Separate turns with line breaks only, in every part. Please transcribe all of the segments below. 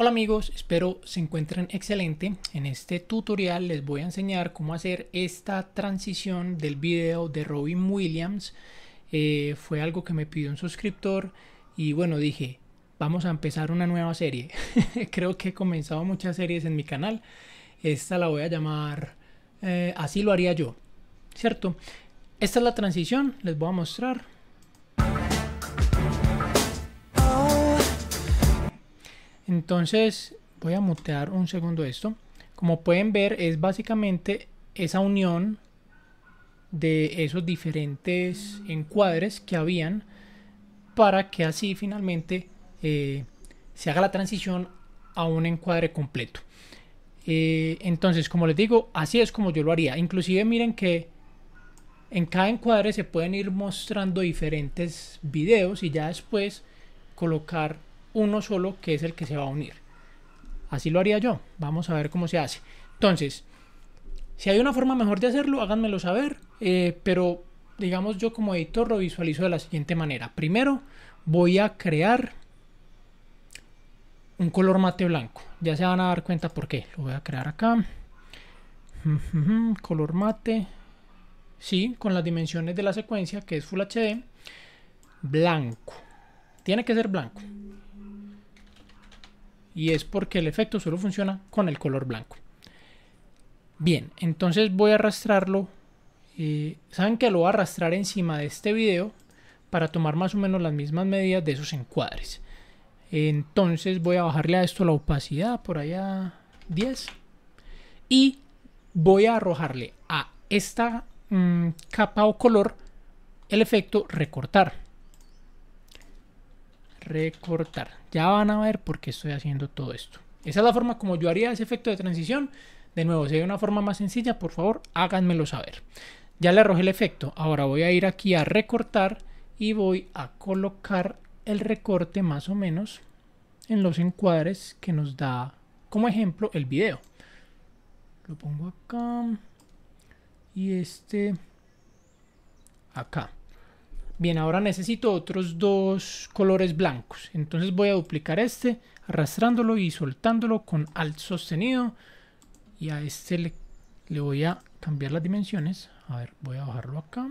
Hola amigos, espero se encuentren excelente. En este tutorial les voy a enseñar cómo hacer esta transición del video de Robin Williams. Eh, fue algo que me pidió un suscriptor y bueno, dije, vamos a empezar una nueva serie. Creo que he comenzado muchas series en mi canal. Esta la voy a llamar eh, Así lo haría yo, ¿cierto? Esta es la transición, les voy a mostrar Entonces voy a mutear un segundo esto. Como pueden ver es básicamente esa unión de esos diferentes encuadres que habían para que así finalmente eh, se haga la transición a un encuadre completo. Eh, entonces, como les digo, así es como yo lo haría. Inclusive miren que en cada encuadre se pueden ir mostrando diferentes videos y ya después colocar uno solo que es el que se va a unir. Así lo haría yo. Vamos a ver cómo se hace. Entonces, si hay una forma mejor de hacerlo, háganmelo saber. Eh, pero, digamos, yo como editor lo visualizo de la siguiente manera. Primero, voy a crear un color mate blanco. Ya se van a dar cuenta por qué. Lo voy a crear acá. color mate. Sí, con las dimensiones de la secuencia, que es Full HD. Blanco. Tiene que ser blanco y es porque el efecto solo funciona con el color blanco. Bien, entonces voy a arrastrarlo. Eh, Saben que lo voy a arrastrar encima de este video para tomar más o menos las mismas medidas de esos encuadres. Entonces voy a bajarle a esto la opacidad por allá 10 y voy a arrojarle a esta mm, capa o color el efecto recortar recortar. Ya van a ver por qué estoy haciendo todo esto. Esa es la forma como yo haría ese efecto de transición. De nuevo, si hay una forma más sencilla, por favor, háganmelo saber. Ya le arrojé el efecto. Ahora voy a ir aquí a recortar y voy a colocar el recorte más o menos en los encuadres que nos da como ejemplo el video. Lo pongo acá y este acá. Bien, ahora necesito otros dos colores blancos. Entonces voy a duplicar este, arrastrándolo y soltándolo con alt sostenido. Y a este le, voy a cambiar las dimensiones. A ver, voy a bajarlo acá.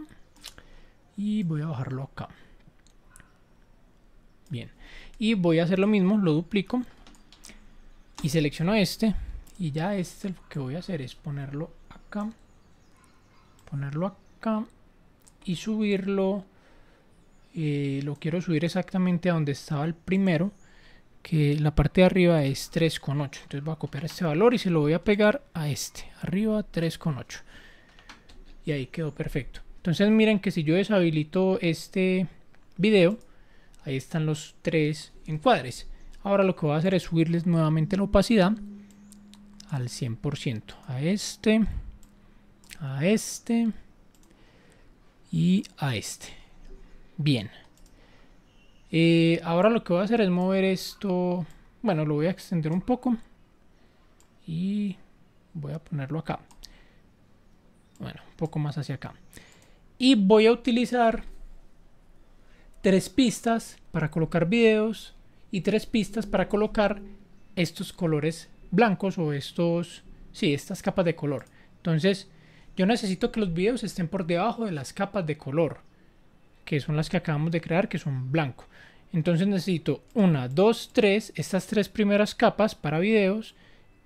Y voy a bajarlo acá. Bien. Y voy a hacer lo mismo, lo duplico. Y selecciono este. Y ya este lo que voy a hacer es ponerlo acá. Ponerlo acá. Y subirlo eh, lo quiero subir exactamente a donde estaba el primero que la parte de arriba es 3,8 entonces voy a copiar este valor y se lo voy a pegar a este arriba 3,8 y ahí quedó perfecto entonces miren que si yo deshabilito este video ahí están los tres encuadres ahora lo que voy a hacer es subirles nuevamente la opacidad al 100% a este a este y a este Bien. Eh, ahora lo que voy a hacer es mover esto. Bueno, lo voy a extender un poco. Y voy a ponerlo acá. Bueno, un poco más hacia acá. Y voy a utilizar tres pistas para colocar videos y tres pistas para colocar estos colores blancos o estos, sí, estas capas de color. Entonces, yo necesito que los videos estén por debajo de las capas de color que son las que acabamos de crear, que son blanco. Entonces necesito una, dos, tres, estas tres primeras capas para videos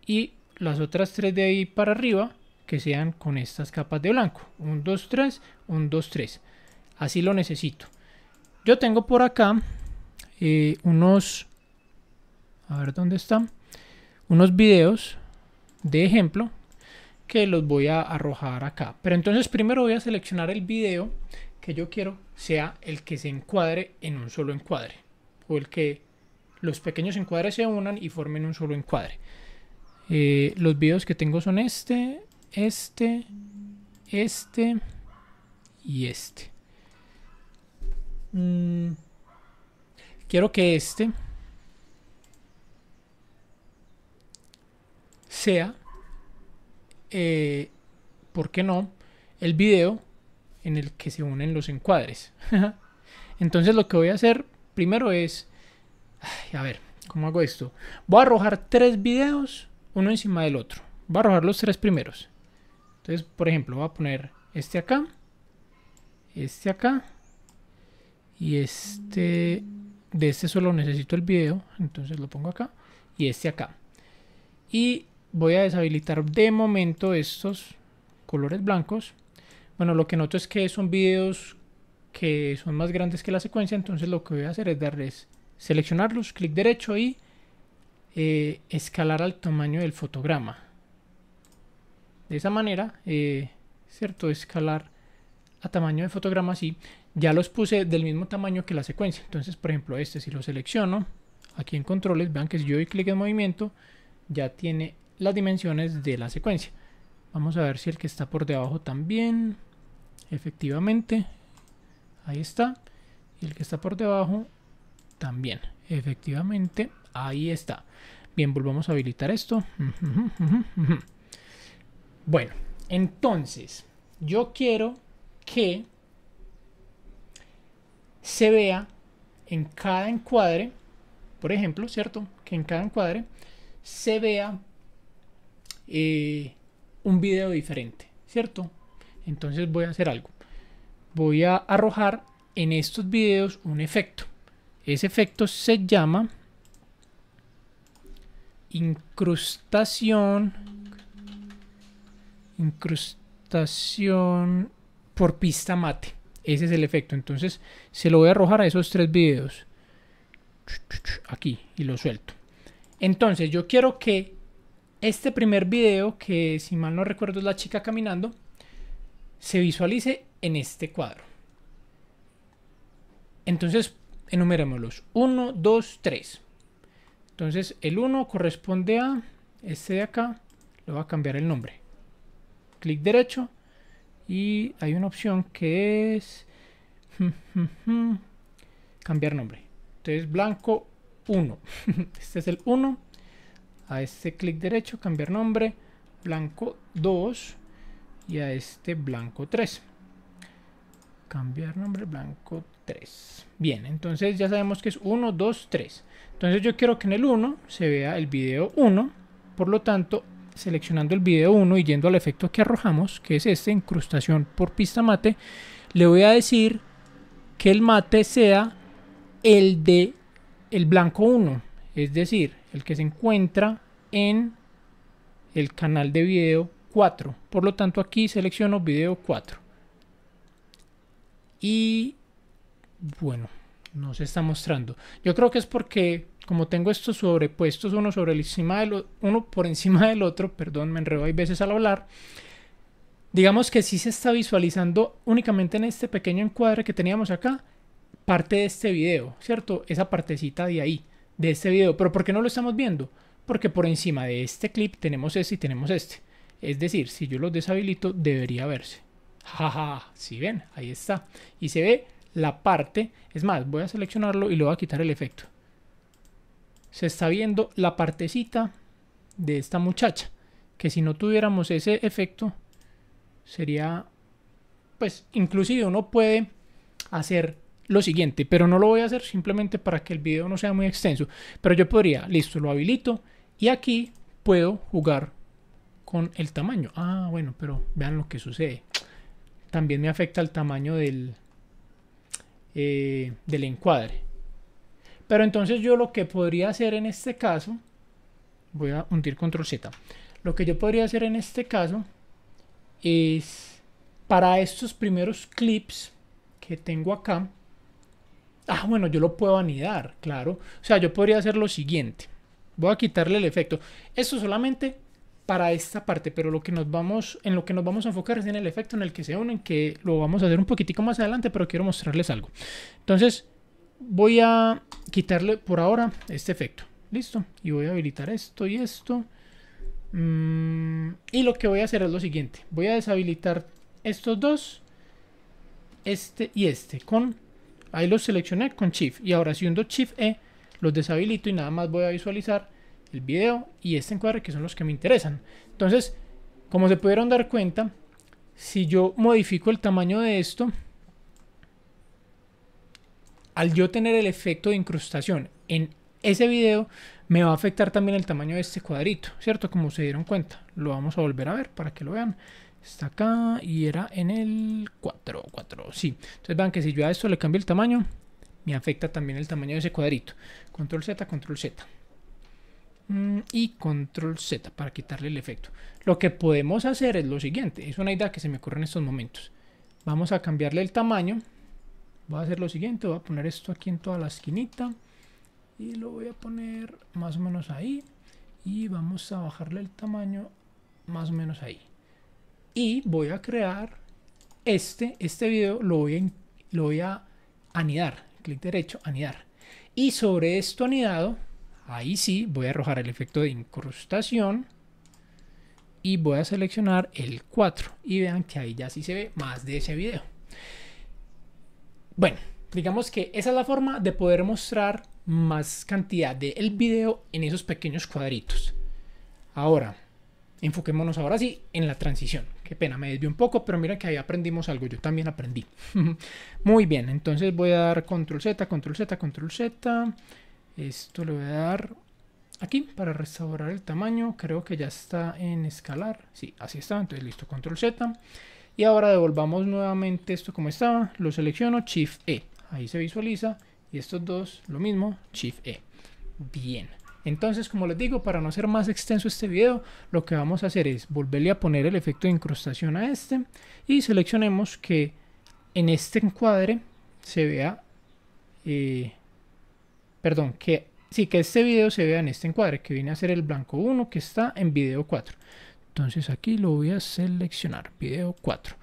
y las otras tres de ahí para arriba que sean con estas capas de blanco. Un, dos, tres, un, dos, tres. Así lo necesito. Yo tengo por acá eh, unos, a ver dónde están, unos videos de ejemplo que los voy a arrojar acá. Pero entonces primero voy a seleccionar el video que yo quiero sea el que se encuadre en un solo encuadre o el que los pequeños encuadres se unan y formen un solo encuadre. Eh, los videos que tengo son este, este, este y este. Mm, quiero que este sea, porque eh, ¿por qué no? El video en el que se unen los encuadres. Entonces lo que voy a hacer primero es, a ver, ¿cómo hago esto? Voy a arrojar tres videos uno encima del otro. Voy a arrojar los tres primeros. Entonces, por ejemplo, voy a poner este acá, este acá y este de este solo necesito el video, entonces lo pongo acá y este acá. Y voy a deshabilitar de momento estos colores blancos bueno, lo que noto es que son videos que son más grandes que la secuencia, entonces lo que voy a hacer es darles, seleccionarlos, clic derecho y eh, escalar al tamaño del fotograma. De esa manera, eh, ¿cierto? Escalar a tamaño de fotograma así. Ya los puse del mismo tamaño que la secuencia. Entonces, por ejemplo, este, si lo selecciono, aquí en controles, vean que si yo doy clic en movimiento, ya tiene las dimensiones de la secuencia. Vamos a ver si el que está por debajo también efectivamente ahí está y el que está por debajo también efectivamente ahí está bien volvamos a habilitar esto bueno entonces yo quiero que se vea en cada encuadre por ejemplo cierto que en cada encuadre se vea eh, un video diferente cierto entonces voy a hacer algo. Voy a arrojar en estos videos un efecto. Ese efecto se llama incrustación incrustación por pista mate. Ese es el efecto. Entonces se lo voy a arrojar a esos tres videos. Aquí y lo suelto. Entonces yo quiero que este primer video, que si mal no recuerdo es la chica caminando, se visualice en este cuadro. Entonces, enumerémoslos. 1, 2, 3. Entonces, el 1 corresponde a este de acá. Le voy a cambiar el nombre. Clic derecho. Y hay una opción que es... cambiar nombre. Entonces, blanco 1. Este es el 1. A este clic derecho, cambiar nombre. Blanco 2 y a este blanco 3 cambiar nombre blanco 3 bien entonces ya sabemos que es 1 2 3 entonces yo quiero que en el 1 se vea el video 1 por lo tanto seleccionando el video 1 y yendo al efecto que arrojamos que es este incrustación por pista mate le voy a decir que el mate sea el de el blanco 1 es decir el que se encuentra en el canal de video 4. Por lo tanto, aquí selecciono video 4. Y bueno, no se está mostrando. Yo creo que es porque como tengo estos sobrepuestos uno sobre encima del, uno por encima del otro, perdón, me enredo hay veces al hablar. Digamos que sí se está visualizando únicamente en este pequeño encuadre que teníamos acá, parte de este video, ¿cierto? Esa partecita de ahí, de este video. Pero ¿por qué no lo estamos viendo? Porque por encima de este clip tenemos este y tenemos este. Es decir, si yo lo deshabilito, debería verse. Jaja, ja, si ven, ahí está. Y se ve la parte, es más, voy a seleccionarlo y le voy a quitar el efecto. Se está viendo la partecita de esta muchacha, que si no tuviéramos ese efecto, sería, pues, inclusive uno puede hacer lo siguiente, pero no lo voy a hacer simplemente para que el video no sea muy extenso, pero yo podría, listo, lo habilito y aquí puedo jugar con el tamaño. Ah, bueno, pero vean lo que sucede. También me afecta el tamaño del, eh, del encuadre. Pero entonces yo lo que podría hacer en este caso, voy a hundir control Z. Lo que yo podría hacer en este caso es para estos primeros clips que tengo acá. Ah, bueno, yo lo puedo anidar, claro. O sea, yo podría hacer lo siguiente. Voy a quitarle el efecto. eso solamente para esta parte, pero lo que nos vamos, en lo que nos vamos a enfocar es en el efecto en el que se unen, que lo vamos a hacer un poquitico más adelante, pero quiero mostrarles algo. Entonces, voy a quitarle por ahora este efecto. Listo. Y voy a habilitar esto y esto. Mm, y lo que voy a hacer es lo siguiente. Voy a deshabilitar estos dos. Este y este. Con, ahí los seleccioné con Shift. Y ahora si hundo Shift E, los deshabilito y nada más voy a visualizar el video y este encuadre que son los que me interesan. Entonces, como se pudieron dar cuenta, si yo modifico el tamaño de esto, al yo tener el efecto de incrustación en ese video, me va a afectar también el tamaño de este cuadrito, ¿cierto? Como se dieron cuenta. Lo vamos a volver a ver para que lo vean. Está acá y era en el 4, 4, sí. Entonces vean que si yo a esto le cambio el tamaño, me afecta también el tamaño de ese cuadrito. Control Z, Control Z. Mm, y control Z para quitarle el efecto. Lo que podemos hacer es lo siguiente, es una idea que se me ocurre en estos momentos. Vamos a cambiarle el tamaño. Voy a hacer lo siguiente, voy a poner esto aquí en toda la esquinita y lo voy a poner más o menos ahí y vamos a bajarle el tamaño más o menos ahí. Y voy a crear este, este video lo voy a, lo voy a anidar, clic derecho, anidar. Y sobre esto anidado Ahí sí voy a arrojar el efecto de incrustación y voy a seleccionar el 4 y vean que ahí ya sí se ve más de ese video. Bueno, digamos que esa es la forma de poder mostrar más cantidad del video en esos pequeños cuadritos. Ahora, enfoquémonos ahora sí en la transición. Qué pena, me desvió un poco, pero mira que ahí aprendimos algo, yo también aprendí. Muy bien, entonces voy a dar control Z, control Z, control Z. Esto le voy a dar aquí para restaurar el tamaño. Creo que ya está en escalar. Sí, así está. Entonces listo, control Z. Y ahora devolvamos nuevamente esto como estaba. Lo selecciono, Shift E. Ahí se visualiza. Y estos dos, lo mismo, Shift E. Bien. Entonces, como les digo, para no ser más extenso este video, lo que vamos a hacer es volverle a poner el efecto de incrustación a este y seleccionemos que en este encuadre se vea eh, perdón, que sí, que este video se vea en este encuadre, que viene a ser el blanco 1 que está en video 4. Entonces aquí lo voy a seleccionar, video 4.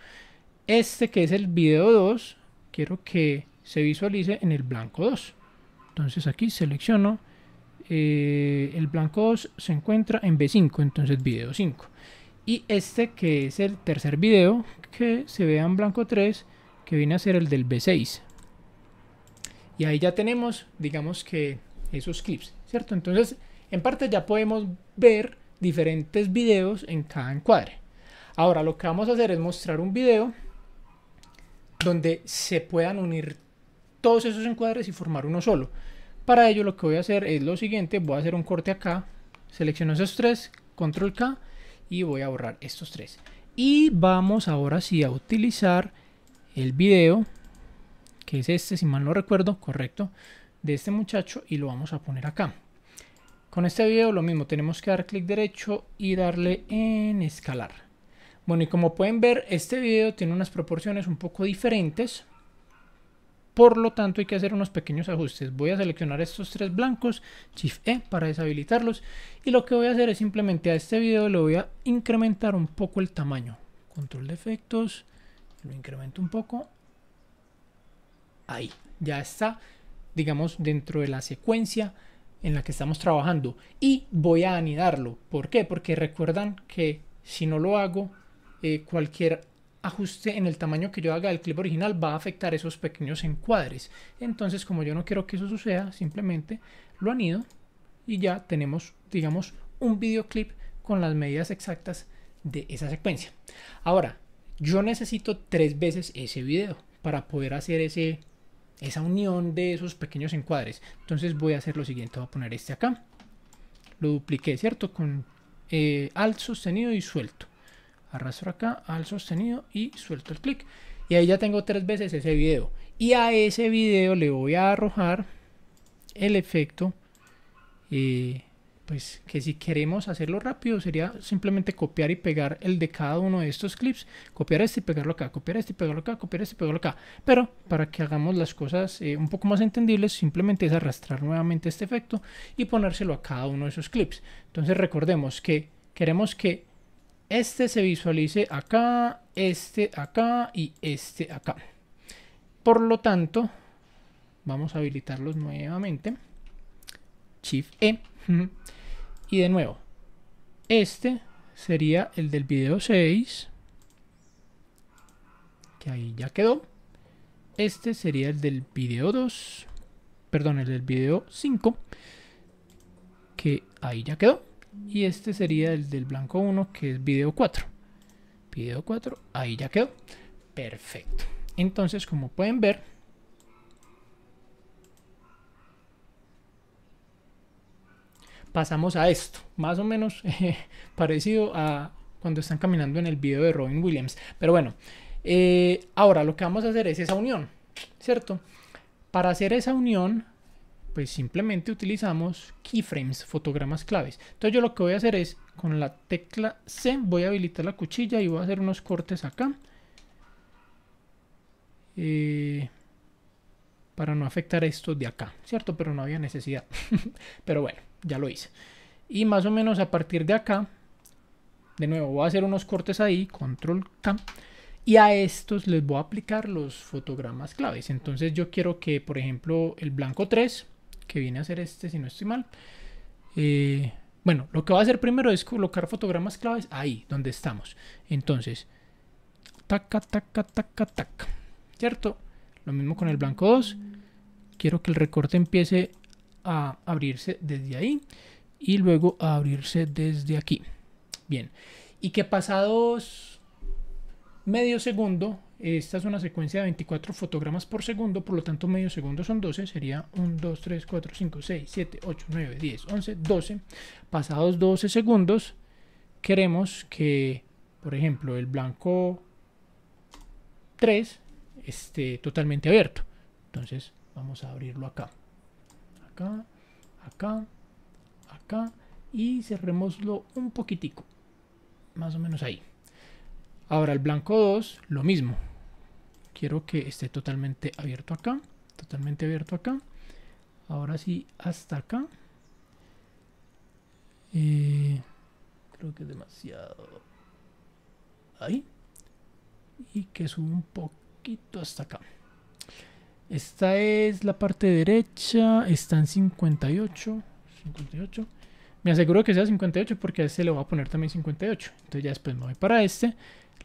Este que es el video 2, quiero que se visualice en el blanco 2. Entonces aquí selecciono, eh, el blanco 2 se encuentra en B5, entonces video 5. Y este que es el tercer video, que se vea en blanco 3, que viene a ser el del B6. Y ahí ya tenemos, digamos que esos clips, ¿cierto? Entonces, en parte ya podemos ver diferentes videos en cada encuadre. Ahora, lo que vamos a hacer es mostrar un video donde se puedan unir todos esos encuadres y formar uno solo. Para ello lo que voy a hacer es lo siguiente, voy a hacer un corte acá, selecciono esos tres, control K y voy a borrar estos tres. Y vamos ahora sí a utilizar el video que es este, si mal no recuerdo, correcto, de este muchacho y lo vamos a poner acá. Con este video lo mismo, tenemos que dar clic derecho y darle en escalar. Bueno, y como pueden ver, este video tiene unas proporciones un poco diferentes. Por lo tanto, hay que hacer unos pequeños ajustes. Voy a seleccionar estos tres blancos, Shift-E, para deshabilitarlos. Y lo que voy a hacer es simplemente a este video le voy a incrementar un poco el tamaño. Control de efectos, lo incremento un poco ahí. Ya está, digamos, dentro de la secuencia en la que estamos trabajando. Y voy a anidarlo. ¿Por qué? Porque recuerdan que si no lo hago, eh, cualquier ajuste en el tamaño que yo haga del clip original va a afectar esos pequeños encuadres. Entonces, como yo no quiero que eso suceda, simplemente lo anido y ya tenemos, digamos, un videoclip con las medidas exactas de esa secuencia. Ahora, yo necesito tres veces ese video para poder hacer ese esa unión de esos pequeños encuadres. Entonces voy a hacer lo siguiente, voy a poner este acá. Lo dupliqué, ¿cierto? Con eh, al sostenido y suelto. Arrastro acá, al sostenido y suelto el clic. Y ahí ya tengo tres veces ese video. Y a ese video le voy a arrojar el efecto eh, pues que si queremos hacerlo rápido sería simplemente copiar y pegar el de cada uno de estos clips, copiar este y pegarlo acá, copiar este y pegarlo acá, copiar este y pegarlo acá. Pero para que hagamos las cosas eh, un poco más entendibles, simplemente es arrastrar nuevamente este efecto y ponérselo a cada uno de esos clips. Entonces recordemos que queremos que este se visualice acá, este acá y este acá. Por lo tanto, vamos a habilitarlos nuevamente. Shift E. Y de nuevo, este sería el del video 6. Que ahí ya quedó. Este sería el del video 2. Perdón, el del video 5. Que ahí ya quedó. Y este sería el del blanco 1, que es video 4. Video 4, ahí ya quedó. Perfecto. Entonces, como pueden ver, pasamos a esto, más o menos eh, parecido a cuando están caminando en el video de Robin Williams. Pero bueno, eh, ahora lo que vamos a hacer es esa unión, ¿cierto? Para hacer esa unión, pues simplemente utilizamos keyframes, fotogramas claves. Entonces yo lo que voy a hacer es, con la tecla C, voy a habilitar la cuchilla y voy a hacer unos cortes acá. Eh, para no afectar esto de acá, ¿cierto? Pero no había necesidad. Pero bueno ya lo hice. Y más o menos a partir de acá, de nuevo voy a hacer unos cortes ahí, control K, y a estos les voy a aplicar los fotogramas claves. Entonces yo quiero que, por ejemplo, el blanco 3, que viene a ser este, si no estoy mal, eh, bueno, lo que voy a hacer primero es colocar fotogramas claves ahí, donde estamos. Entonces, taca, taca, taca, taca, ¿cierto? Lo mismo con el blanco 2. Quiero que el recorte empiece a abrirse desde ahí y luego a abrirse desde aquí. Bien, y que pasados medio segundo, esta es una secuencia de 24 fotogramas por segundo, por lo tanto medio segundo son 12, sería 1, 2, 3, 4, 5, 6, 7, 8, 9, 10, 11, 12. Pasados 12 segundos, queremos que, por ejemplo, el blanco 3 esté totalmente abierto. Entonces vamos a abrirlo acá acá, acá, acá y cerremoslo un poquitico, más o menos ahí. Ahora el blanco 2, lo mismo. Quiero que esté totalmente abierto acá, totalmente abierto acá. Ahora sí, hasta acá. Eh, creo que es demasiado. Ahí. Y que suba un poquito hasta acá. Esta es la parte derecha. Está en 58. 58. Me aseguro que sea 58 porque a este le voy a poner también 58. Entonces ya después me voy para este.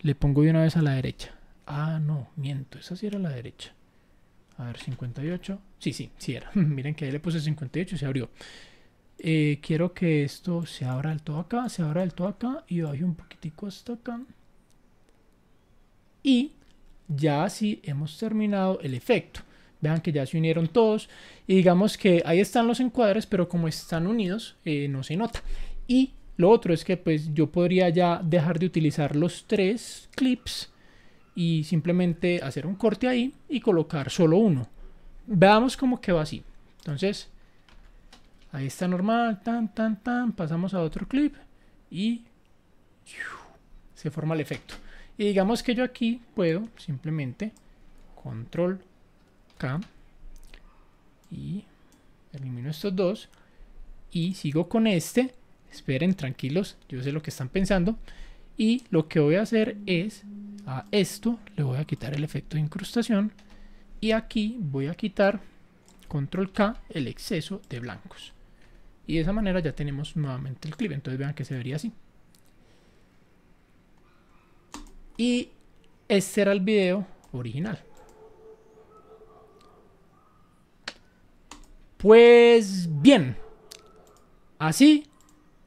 Le pongo de una vez a la derecha. Ah, no, miento. Esa sí era la derecha. A ver, 58. Sí, sí, sí era. Miren que ahí le puse 58 y se abrió. Eh, quiero que esto se abra del todo acá, se abra del todo acá y baje un poquitico hasta acá. Y ya así hemos terminado el efecto. Vean que ya se unieron todos. Y digamos que ahí están los encuadres, pero como están unidos, eh, no se nota. Y lo otro es que pues yo podría ya dejar de utilizar los tres clips y simplemente hacer un corte ahí y colocar solo uno. Veamos cómo que así. Entonces, ahí está normal, tan, tan, tan, pasamos a otro clip y se forma el efecto. Y digamos que yo aquí puedo simplemente control y elimino estos dos y sigo con este. Esperen, tranquilos, yo sé lo que están pensando. Y lo que voy a hacer es a esto le voy a quitar el efecto de incrustación y aquí voy a quitar control K el exceso de blancos. Y de esa manera ya tenemos nuevamente el clip, entonces vean que se vería así. Y este era el video original. Pues bien, así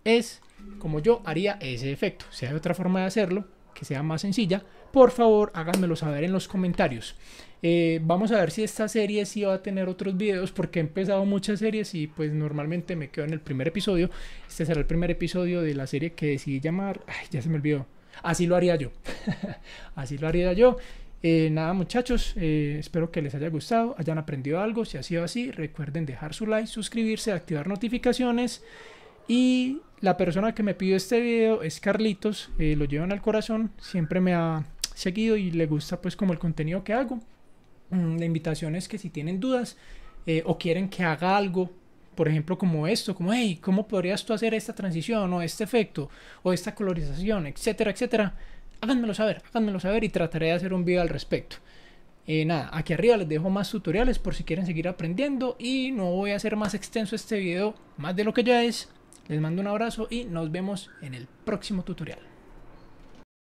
es como yo haría ese efecto. Si hay otra forma de hacerlo, que sea más sencilla, por favor háganmelo saber en los comentarios. Eh, vamos a ver si esta serie sí va a tener otros videos porque he empezado muchas series y pues normalmente me quedo en el primer episodio. Este será el primer episodio de la serie que decidí llamar... Ay, ya se me olvidó. Así lo haría yo. Así lo haría yo. Eh, nada muchachos, eh, espero que les haya gustado, hayan aprendido algo, si ha sido así, recuerden dejar su like, suscribirse, activar notificaciones y la persona que me pidió este video es Carlitos, eh, lo llevan al corazón, siempre me ha seguido y le gusta pues como el contenido que hago. Mm, la invitación es que si tienen dudas o quieren que haga algo, por ejemplo como esto, como hey, ¿cómo podrías tú hacer esta transición o este efecto o esta colorización, etcétera, etcétera? háganmelo saber, háganmelo saber y trataré de hacer un video al respecto. Eh, nada, aquí arriba les dejo más tutoriales por si quieren seguir aprendiendo y no voy a hacer más extenso este video, más de lo que ya es. Les mando un abrazo y nos vemos en el próximo tutorial.